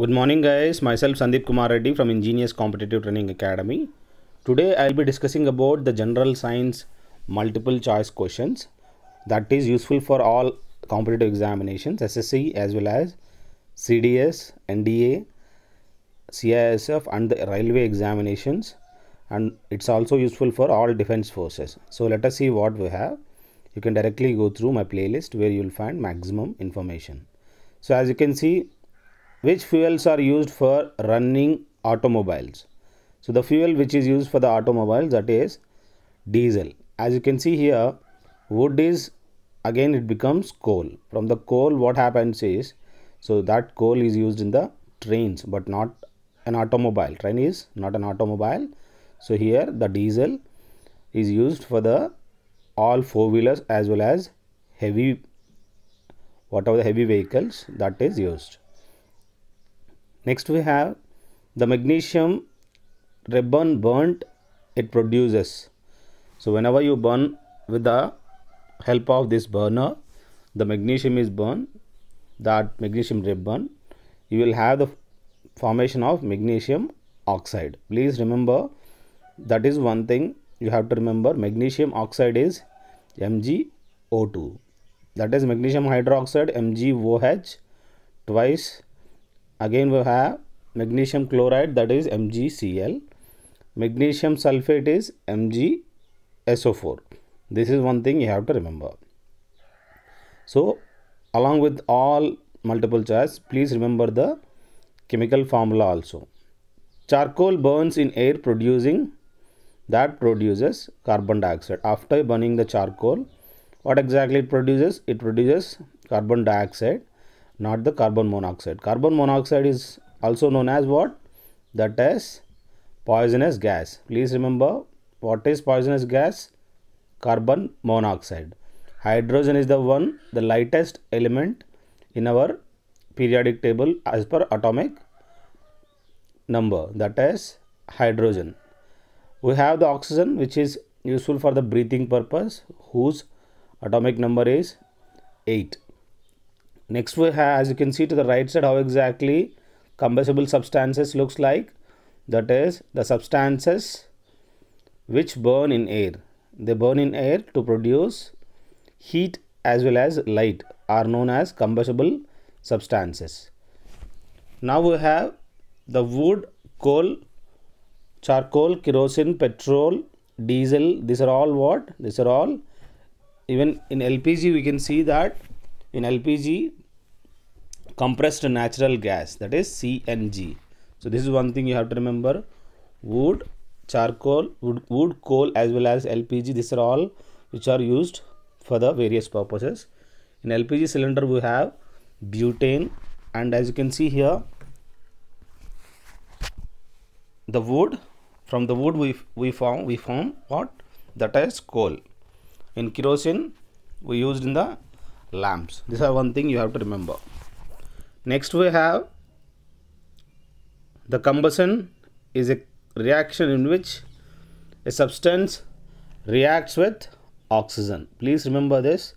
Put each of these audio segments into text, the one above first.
Good morning guys, myself Sandeep Kumar Reddy from Ingenious Competitive Training Academy. Today I will be discussing about the general science multiple choice questions that is useful for all competitive examinations SSC as well as CDS, NDA, CISF and the railway examinations and it's also useful for all defense forces. So let us see what we have. You can directly go through my playlist where you will find maximum information. So as you can see which fuels are used for running automobiles? So the fuel which is used for the automobiles that is diesel. As you can see here, wood is again it becomes coal. From the coal what happens is, so that coal is used in the trains but not an automobile. Train is not an automobile. So here the diesel is used for the all four wheelers as well as heavy whatever the heavy vehicles that is used. Next we have the magnesium ribbon burnt it produces. So whenever you burn with the help of this burner the magnesium is burned that magnesium ribbon you will have the formation of magnesium oxide. Please remember that is one thing you have to remember magnesium oxide is MgO2 that is magnesium hydroxide MgOH twice again we have magnesium chloride that is MgCl magnesium sulfate is MgSO4 this is one thing you have to remember so along with all multiple choice please remember the chemical formula also charcoal burns in air producing that produces carbon dioxide after burning the charcoal what exactly it produces it produces carbon dioxide not the carbon monoxide. Carbon monoxide is also known as what? That is poisonous gas. Please remember what is poisonous gas? Carbon monoxide. Hydrogen is the one, the lightest element in our periodic table as per atomic number that is hydrogen. We have the oxygen which is useful for the breathing purpose whose atomic number is 8 next we have as you can see to the right side how exactly combustible substances looks like that is the substances which burn in air they burn in air to produce heat as well as light are known as combustible substances now we have the wood coal charcoal kerosene petrol diesel these are all what these are all even in lpg we can see that in lpg compressed natural gas that is CNG. So this is one thing you have to remember wood, charcoal, wood, wood coal as well as LPG these are all which are used for the various purposes. In LPG cylinder we have butane and as you can see here the wood from the wood we we form we form what that is coal in kerosene we used in the lamps these are one thing you have to remember Next we have the combustion is a reaction in which a substance reacts with oxygen. Please remember this.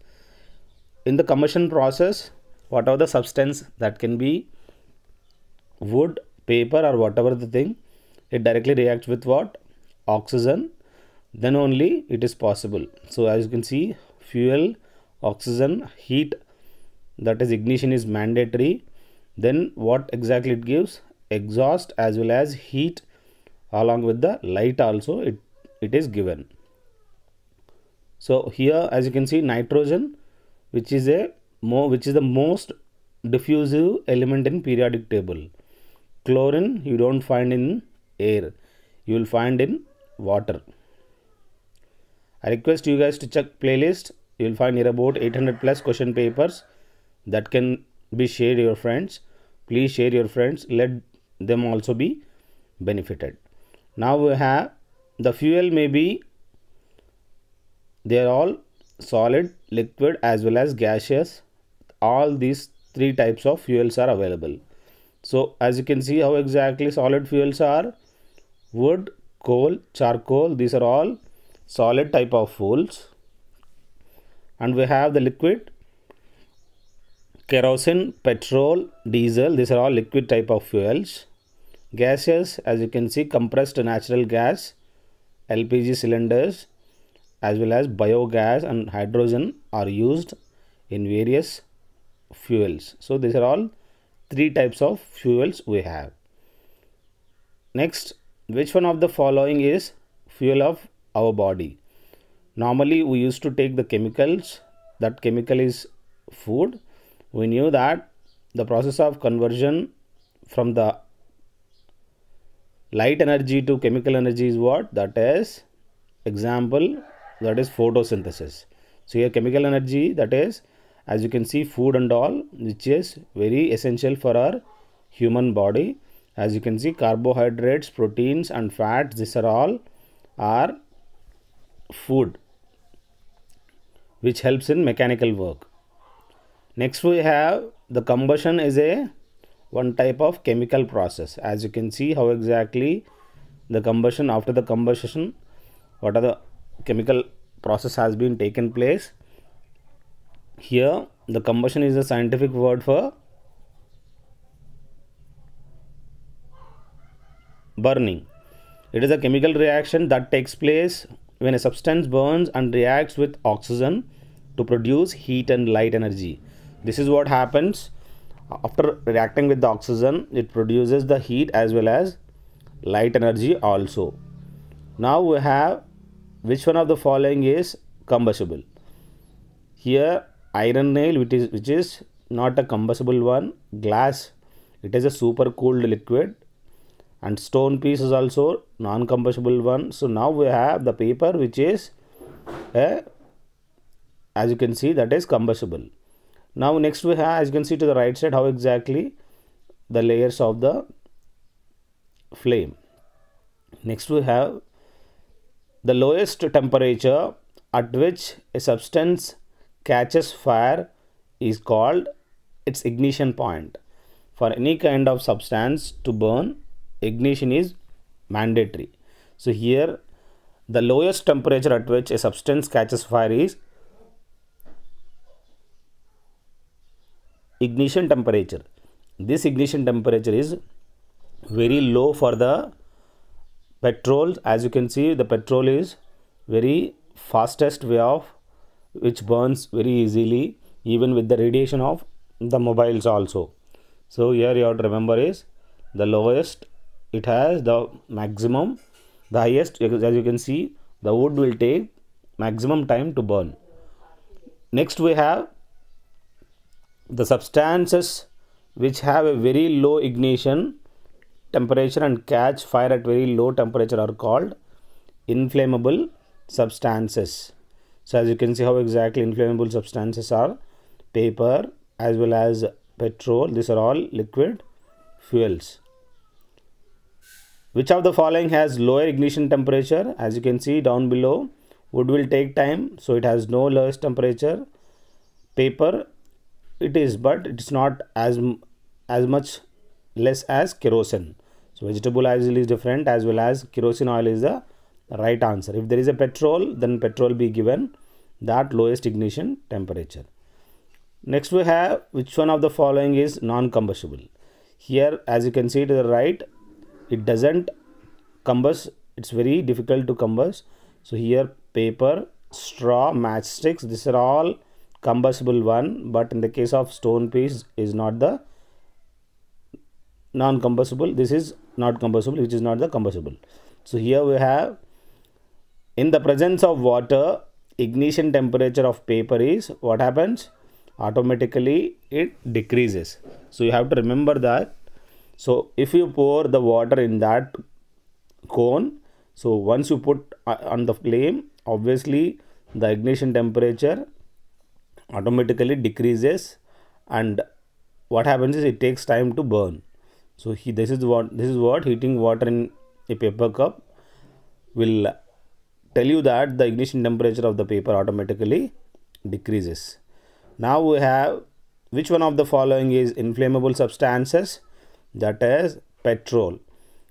In the combustion process, whatever the substance that can be wood, paper or whatever the thing, it directly reacts with what? Oxygen. Then only it is possible. So as you can see, fuel, oxygen, heat, that is ignition is mandatory then what exactly it gives exhaust as well as heat along with the light also it it is given so here as you can see nitrogen which is a more which is the most diffusive element in periodic table chlorine you don't find in air you will find in water i request you guys to check playlist you will find here about 800 plus question papers that can be share your friends please share your friends let them also be benefited now we have the fuel may be they are all solid liquid as well as gaseous all these three types of fuels are available so as you can see how exactly solid fuels are wood coal charcoal these are all solid type of fuels and we have the liquid kerosene, petrol, diesel, these are all liquid type of fuels. Gases, as you can see, compressed natural gas, LPG cylinders, as well as biogas and hydrogen are used in various fuels. So these are all three types of fuels we have. Next, which one of the following is fuel of our body? Normally we used to take the chemicals, that chemical is food we knew that the process of conversion from the light energy to chemical energy is what that is example that is photosynthesis so here chemical energy that is as you can see food and all which is very essential for our human body as you can see carbohydrates proteins and fats these are all are food which helps in mechanical work next we have the combustion is a one type of chemical process as you can see how exactly the combustion after the combustion what are the chemical process has been taken place here the combustion is a scientific word for burning it is a chemical reaction that takes place when a substance burns and reacts with oxygen to produce heat and light energy this is what happens after reacting with the oxygen it produces the heat as well as light energy also now we have which one of the following is combustible here iron nail which is which is not a combustible one glass it is a super cooled liquid and stone piece is also non-combustible one so now we have the paper which is a, as you can see that is combustible now next we have as you can see to the right side how exactly the layers of the flame next we have the lowest temperature at which a substance catches fire is called its ignition point for any kind of substance to burn ignition is mandatory so here the lowest temperature at which a substance catches fire is ignition temperature this ignition temperature is very low for the petrol as you can see the petrol is very fastest way of which burns very easily even with the radiation of the mobiles also so here you have to remember is the lowest it has the maximum the highest as you can see the wood will take maximum time to burn next we have the substances which have a very low ignition temperature and catch fire at very low temperature are called inflammable substances. So as you can see how exactly inflammable substances are paper as well as petrol these are all liquid fuels. Which of the following has lower ignition temperature as you can see down below wood will take time so it has no lowest temperature paper it is but it's not as as much less as kerosene so vegetable oil is different as well as kerosene oil is the right answer if there is a petrol then petrol be given that lowest ignition temperature next we have which one of the following is non-combustible here as you can see to the right it doesn't combust it's very difficult to combust so here paper straw matchsticks these are all Combustible one but in the case of stone piece is not the non combustible this is not combustible, which is not the combustible. so here we have in the presence of water ignition temperature of paper is what happens automatically it decreases so you have to remember that so if you pour the water in that cone so once you put uh, on the flame obviously the ignition temperature automatically decreases and what happens is it takes time to burn so he this is what this is what heating water in a paper cup will tell you that the ignition temperature of the paper automatically decreases now we have which one of the following is inflammable substances that is petrol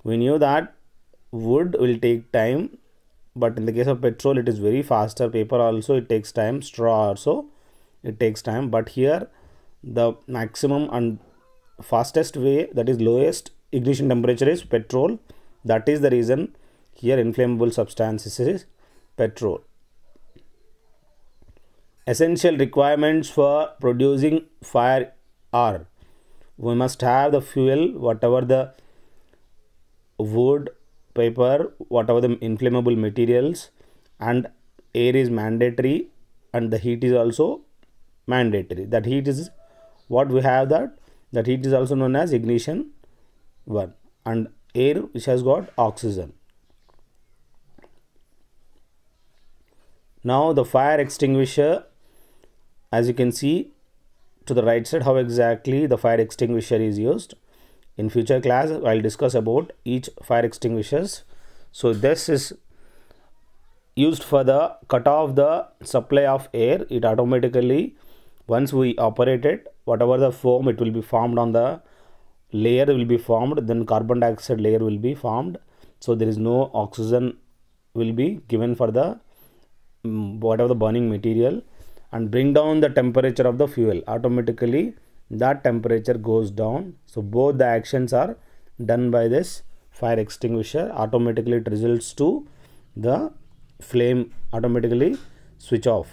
we knew that wood will take time but in the case of petrol it is very faster paper also it takes time straw also it takes time but here the maximum and fastest way that is lowest ignition temperature is petrol that is the reason here inflammable substances is petrol essential requirements for producing fire are we must have the fuel whatever the wood paper whatever the inflammable materials and air is mandatory and the heat is also mandatory that heat is what we have that that heat is also known as ignition 1 and air which has got oxygen now the fire extinguisher as you can see to the right side how exactly the fire extinguisher is used in future class i'll discuss about each fire extinguishers so this is used for the cut off the supply of air it automatically once we operate it whatever the foam it will be formed on the layer will be formed then carbon dioxide layer will be formed so there is no oxygen will be given for the mm, whatever the burning material and bring down the temperature of the fuel automatically that temperature goes down so both the actions are done by this fire extinguisher automatically it results to the flame automatically switch off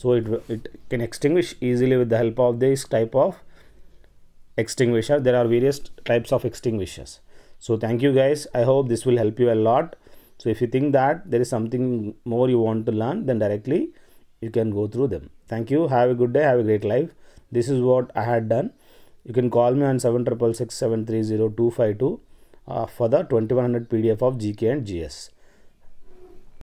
so it, it can extinguish easily with the help of this type of extinguisher there are various types of extinguishers so thank you guys i hope this will help you a lot so if you think that there is something more you want to learn then directly you can go through them thank you have a good day have a great life this is what i had done you can call me on 7666730252 uh, for the 2100 pdf of gk and gs